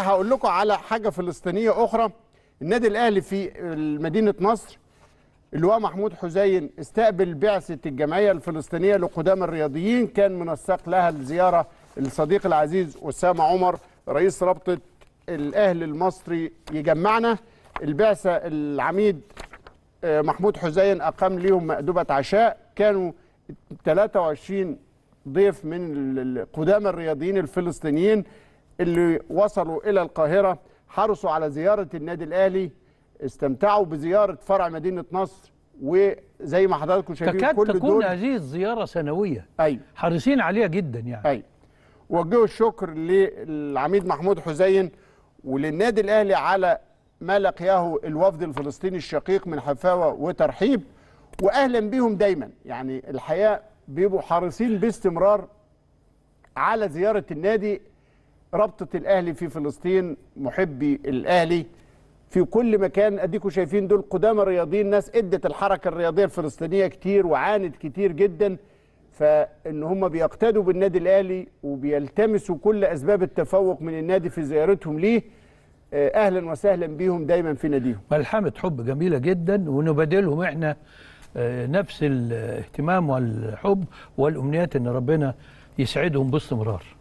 هقول لكم على حاجه فلسطينيه اخرى النادي الاهلي في مدينه نصر اللواء محمود حسين استقبل بعثه الجمعيه الفلسطينيه لقدام الرياضيين كان منسق لها الزياره الصديق العزيز اسامه عمر رئيس رابطه الاهلي المصري يجمعنا البعثه العميد آه، محمود حسين اقام ليهم مأدبه عشاء كانوا 23 ضيف من قدام الرياضيين الفلسطينيين اللي وصلوا إلى القاهرة حرصوا على زيارة النادي الأهلي استمتعوا بزيارة فرع مدينة نصر وزي ما حضراتكم شايفين تكاد كل تكون دول هذه الزيارة سنوية أيوة حريصين عليها جدا يعني أيوة وجهوا الشكر للعميد محمود حسين وللنادي الأهلي على ما لقياه الوفد الفلسطيني الشقيق من حفاوة وترحيب وأهلا بيهم دايما يعني الحقيقة بيبقوا حريصين باستمرار على زيارة النادي رابطه الاهلي في فلسطين محبي الاهلي في كل مكان اديكم شايفين دول قدامى رياضيين ناس ادت الحركه الرياضيه الفلسطينيه كتير وعانت كتير جدا فان هم بيقتدوا بالنادي الاهلي وبيلتمسوا كل اسباب التفوق من النادي في زيارتهم ليه آه، اهلا وسهلا بيهم دايما في ناديهم ملحمه حب جميله جدا ونبادلهم احنا آه، نفس الاهتمام والحب والامنيات ان ربنا يسعدهم باستمرار